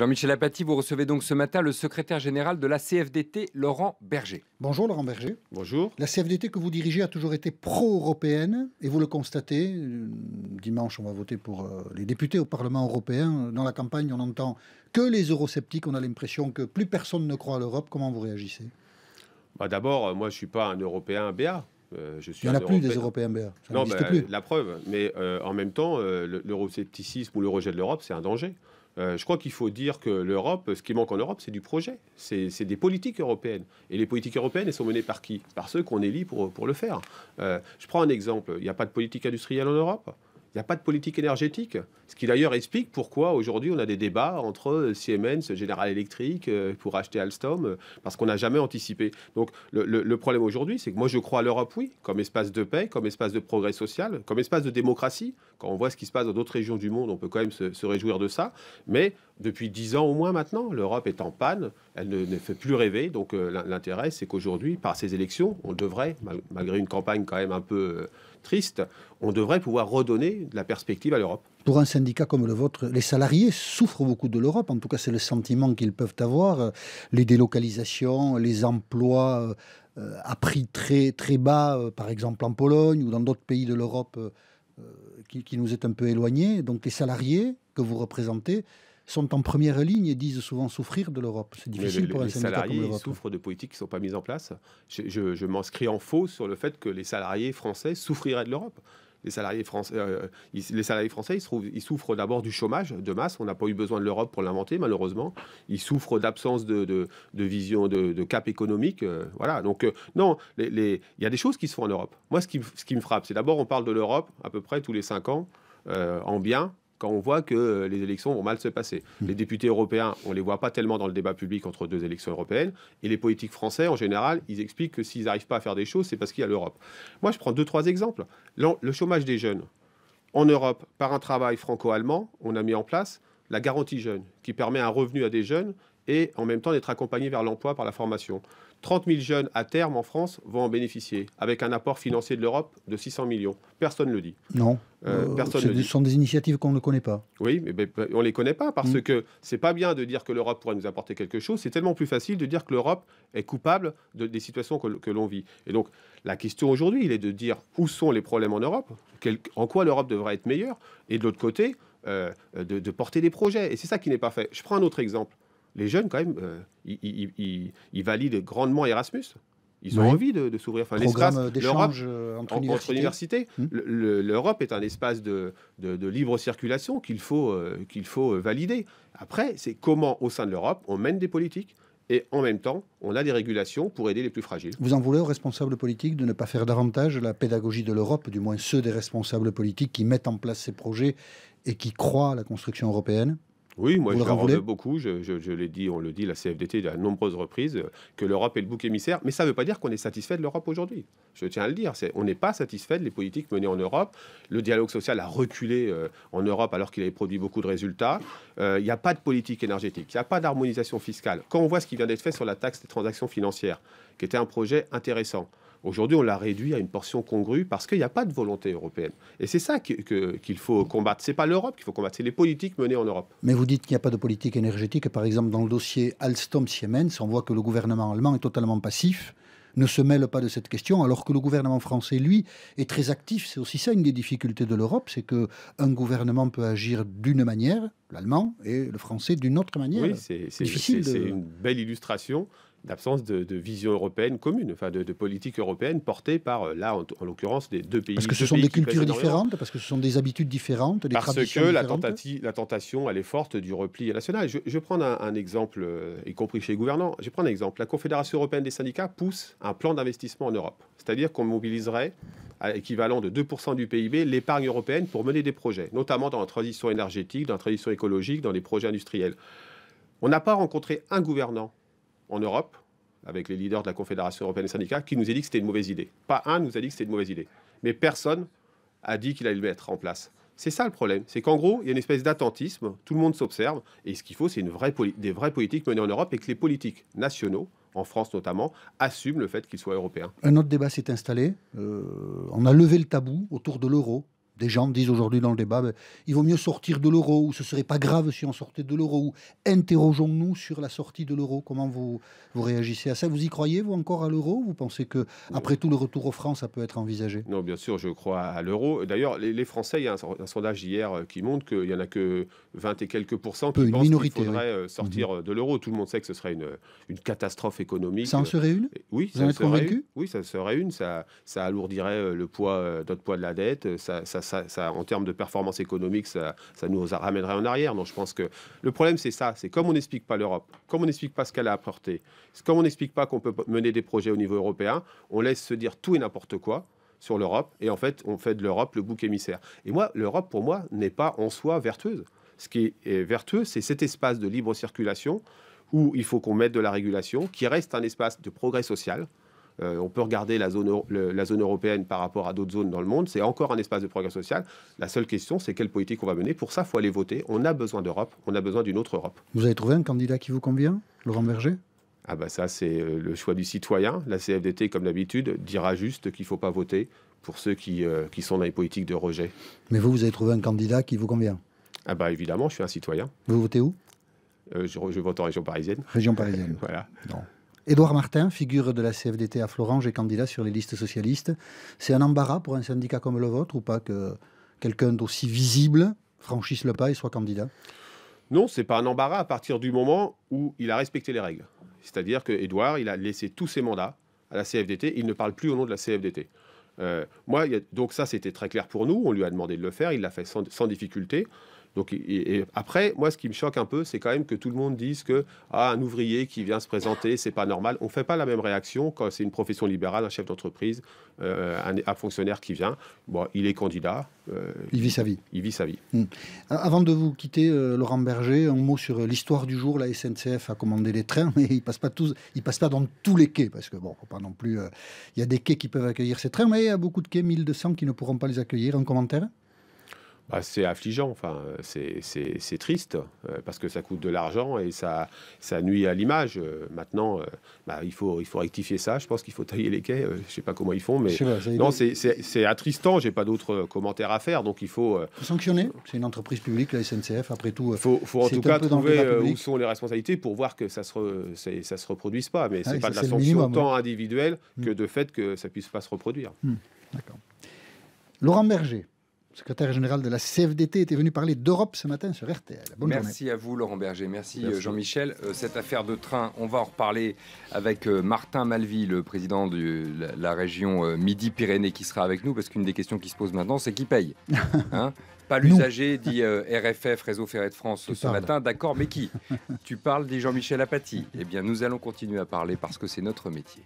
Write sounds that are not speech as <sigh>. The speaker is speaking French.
Jean-Michel Apathy, vous recevez donc ce matin le secrétaire général de la CFDT, Laurent Berger. Bonjour Laurent Berger. Bonjour. La CFDT que vous dirigez a toujours été pro-européenne et vous le constatez. Euh, dimanche, on va voter pour euh, les députés au Parlement européen. Dans la campagne, on entend que les eurosceptiques. On a l'impression que plus personne ne croit à l'Europe. Comment vous réagissez bah, D'abord, euh, moi, je ne suis pas un Européen BA. Il n'y en a plus des Européens BA. non, bah, la preuve. Mais en même temps, l'euroscepticisme ou le rejet de l'Europe, c'est un danger. Euh, je crois qu'il faut dire que l'Europe, ce qui manque en Europe, c'est du projet, c'est des politiques européennes. Et les politiques européennes, elles sont menées par qui Par ceux qu'on élit pour, pour le faire. Euh, je prends un exemple, il n'y a pas de politique industrielle en Europe. Il n'y a pas de politique énergétique. Ce qui d'ailleurs explique pourquoi aujourd'hui on a des débats entre euh, Siemens, General Electric euh, pour acheter Alstom, euh, parce qu'on n'a jamais anticipé. Donc le, problème aujourd'hui, c'est que moi je crois à l'Europe, oui, comme espace de paix, comme espace de progrès social, comme espace de démocratie. Quand on voit ce qui se passe dans d'autres régions du monde, on peut quand même se, réjouir de ça. Mais depuis dix ans au moins maintenant, l'Europe est en panne, elle ne, ne fait plus rêver. Donc l'intérêt, c'est qu'aujourd'hui, par ces élections, on devrait, malgré une campagne quand même un peu triste, on devrait pouvoir redonner de la perspective à l'Europe. Pour un syndicat comme le vôtre, les salariés souffrent beaucoup de l'Europe. En tout cas, c'est le sentiment qu'ils peuvent avoir. Les délocalisations, les emplois euh, à prix très, très bas, euh, par exemple en Pologne ou dans d'autres pays de l'Europe euh, qui, nous est un peu éloigné. Donc les salariés que vous représentez sont en première ligne et disent souvent souffrir de l'Europe. C'est difficile pour un les salariés souffrent de politiques qui ne sont pas mises en place. Je, m'inscris en faux sur le fait que les salariés français souffriraient de l'Europe. Les salariés français, euh, les salariés français ils, trouvent, ils souffrent d'abord du chômage de masse. On n'a pas eu besoin de l'Europe pour l'inventer, malheureusement. Ils souffrent d'absence de, vision, de, cap économique. Euh, voilà. Donc, euh, non, il y a des choses qui se font en Europe. Moi, ce qui, ce qui me frappe, c'est d'abord, on parle de l'Europe à peu près tous les cinq ans en bien quand on voit que euh, les élections vont mal se passer. Mmh. Les députés européens, on ne les voit pas tellement dans le débat public entre deux élections européennes. Et les politiques français, en général, ils expliquent que s'ils n'arrivent pas à faire des choses, c'est parce qu'il y a l'Europe. Moi, je prends deux, trois exemples. Le chômage des jeunes. En Europe, par un travail franco-allemand, on a mis en place la garantie jeune, qui permet un revenu à des jeunes et en même temps d'être accompagnés vers l'emploi par la formation. 30 000 jeunes à terme en France vont en bénéficier, avec un apport financier de l'Europe de 600 millions. Personne ne le dit. Non. Euh, euh, ce sont des initiatives qu'on ne connaît pas. Oui, mais ben, ben, on ne les connaît pas parce que mm. que c'est pas bien de dire que l'Europe pourrait nous apporter quelque chose. C'est tellement plus facile de dire que l'Europe est coupable de, des situations que, l'on vit. Et donc, la question aujourd'hui, il est de dire où sont les problèmes en Europe, en quoi l'Europe devrait être meilleure, et de l'autre côté, euh, de porter des projets. Et c'est ça qui n'est pas fait. Je prends un autre exemple les jeunes, quand même, euh, ils, valident grandement Erasmus. Ils ont envie de, s'ouvrir. Enfin, l'espace d'échange euh, entre, universités. Entre hmm. L'Europe est un espace de, libre circulation qu'il faut, euh, qu'il faut valider. Après, c'est comment, au sein de l'Europe, on mène des politiques et en même temps, on a des régulations pour aider les plus fragiles. Vous en voulez aux responsables politiques de ne pas faire davantage la pédagogie de l'Europe, du moins ceux des responsables politiques qui mettent en place ces projets et qui croient à la construction européenne oui, moi je beaucoup. Je, l'ai dit, on le dit, la CFDT à nombreuses reprises, que l'Europe est le bouc émissaire. Mais ça ne veut pas dire qu'on est satisfait de l'Europe aujourd'hui. Je tiens à le dire. on n'est pas satisfait des politiques menées en Europe. Le dialogue social a reculé euh, en Europe alors qu'il avait produit beaucoup de résultats. Il euh, n'y a pas de politique énergétique. Il n'y a pas d'harmonisation fiscale. Quand on voit ce qui vient d'être fait sur la taxe des transactions financières, qui était un projet intéressant. Aujourd'hui, on l'a réduit à une portion congrue parce qu'il n'y a pas de volonté européenne. Et c'est ça qu'il faut combattre. C'est pas l'Europe qu'il faut combattre, c'est les politiques menées en Europe. Mais vous dites qu'il n'y a pas de politique énergétique. Par exemple, dans le dossier Alstom-Siemens, on voit que le gouvernement allemand est totalement passif ne se mêle pas de cette question, alors que le gouvernement français, lui, est très actif. C'est aussi ça une des difficultés de l'Europe, c'est que un gouvernement peut agir d'une manière, l'allemand, et le français d'une autre manière. Oui, c'est une belle illustration d'absence de, vision européenne commune, enfin de, politique européenne portée par, euh, là en, l'occurrence, des deux pays. Parce que ce sont des cultures différentes, parce que ce sont des habitudes différentes, des parce que La, tentative la tentation, elle est forte du repli national. Je, vais prendre un, exemple, euh, y compris chez les gouvernants. Je prends un exemple. La Confédération européenne des syndicats pousse un plan d'investissement en Europe, c'est-à-dire qu'on mobiliserait à l'équivalent de 2% du PIB l'épargne européenne pour mener des projets, notamment dans la transition énergétique, dans la transition écologique, dans les projets industriels. On n'a pas rencontré un gouvernant en Europe, avec les leaders de la Confédération européenne des syndicats, qui nous a dit que c'était une mauvaise idée. Pas un nous a dit que c'était une mauvaise idée. Mais personne a dit qu'il allait le mettre en place. C'est ça le problème. C'est qu'en gros, il y a une espèce d'attentisme, tout le monde s'observe, et ce qu'il faut, c'est une des vraies politiques menées en Europe et que les politiques nationaux, en France notamment, assument le fait qu'ils soient européens. Un autre débat s'est installé. Euh, on a levé le tabou autour de l'euro. Des gens disent aujourd'hui dans le débat, ben, il vaut mieux sortir de l'euro, ou ce serait pas grave si on sortait de l'euro. Interrogeons-nous sur la sortie de l'euro. Comment vous, vous réagissez à ça Vous y croyez, vous, encore à l'euro Vous pensez que, après tout, le retour aux France, ça peut être envisagé Non, bien sûr, je crois à l'euro. D'ailleurs, les, Français, il y a un, sondage hier euh, qui montre qu'il n'y en a que 20 et quelques pourcents qui Peu, pensent qu'il faudrait euh, sortir mhm. euh, de l'euro. Tout le monde sait que ce serait une, une catastrophe économique. Ça en serait une Oui, vous ça serait, convaincu Oui, ça serait une. Ça, ça alourdirait le poids, poids de la dette. ça en termes de performance économique, ça, ça nous ramènerait en arrière. Donc je pense que le problème, c'est ça. C'est comme on n'explique pas l'Europe, comme on n'explique pas ce qu'elle a apporté, comme on n'explique pas qu'on peut mener des projets au niveau européen, on laisse se dire tout et n'importe quoi sur l'Europe. Et en fait, on fait de l'Europe le bouc émissaire. Et moi, l'Europe, pour moi, n'est pas en soi vertueuse. Ce qui est vertueux, c'est cet espace de libre circulation où il faut qu'on mette de la régulation, qui reste un espace de progrès social, euh, on peut regarder la zone, européenne par rapport à d'autres zones dans le monde. C'est encore un espace de progrès social. La seule question, c'est quelle politique on va mener. Pour ça, il faut aller voter. On a besoin d'Europe. On a besoin d'une autre Europe. Vous avez trouvé un candidat qui vous convient, Laurent Berger ah ben ça, c'est euh, le choix du citoyen. La CFDT, comme d'habitude, dira juste qu'il ne faut pas voter pour ceux qui, euh, qui sont dans les politiques de rejet. Mais vous, vous avez trouvé un candidat qui vous convient Ah ben évidemment, je suis un citoyen. Vous votez où je, je, vote en région parisienne. Région parisienne. <laughs> voilà. Non. Edouard Martin, figure de la CFDT à Florence, et candidat sur les listes socialistes, c'est un embarras pour un syndicat comme le vôtre ou pas que quelqu'un d'aussi visible franchisse le pas et soit candidat Non, c'est pas un embarras à partir du moment où il a respecté les règles. C'est-à-dire que Edouard, il a laissé tous ses mandats à la CFDT, il ne parle plus au nom de la CFDT. Euh, moi, donc ça, c'était très clair pour nous. On lui a demandé de le faire. Il l'a fait sans difficulté. Donc, et, après, moi, ce qui me choque un peu, c'est quand même que tout le monde dise que ah, un ouvrier qui vient se présenter, c'est pas normal. On fait pas la même réaction quand c'est une profession libérale, un chef d'entreprise, euh, un, fonctionnaire qui vient. Bon, il est candidat. Euh, il vit sa vie. Il vit sa vie. Hmm. Avant de vous quitter, euh, Laurent Berger, un mot sur l'histoire du jour. La SNCF a commandé les trains, mais ils passent pas tous, ils passent pas dans tous les quais parce que bon, pas non plus. Il y a des quais qui peuvent accueillir ces trains, mais il y a beaucoup de quais, 1200, qui ne pourront pas les accueillir. Un commentaire bah, c'est affligeant, enfin, c'est triste, euh, parce que ça coûte de l'argent et ça, ça nuit à l'image. Euh, maintenant, euh, bah, il, faut, il faut rectifier ça. Je pense qu'il faut tailler les quais. je sais pas comment ils font, mais non, c'est attristant. J'ai pas d'autres commentaires à faire. Donc il faut sanctionner. C'est une entreprise publique, la SNCF. Après tout, il faut, faut en tout cas trouver où sont les responsabilités pour voir que ça se, ça se reproduise pas. Mais ce ah c'est pas de la sanction tant individuelle que hmm. de fait que ça puisse pas se reproduire. Hmm. Laurent Berger secrétaire général de la CFDT, était venu parler d'Europe ce matin sur RTL. merci à vous, Laurent Berger. Merci, euh, Jean-Michel. Euh, cette affaire de train, on va en reparler avec euh, Martin Malvy, le président de la, région Midi-Pyrénées, qui sera avec nous, parce qu'une des questions qui se pose maintenant, c'est qui paye <laughs> hein? Pas l'usager, dit RFF, Réseau Ferré de France, ce matin. D'accord, mais qui <laughs> Tu parles, dit Jean-Michel Apathy. Eh bien, nous allons continuer à parler parce que c'est notre métier.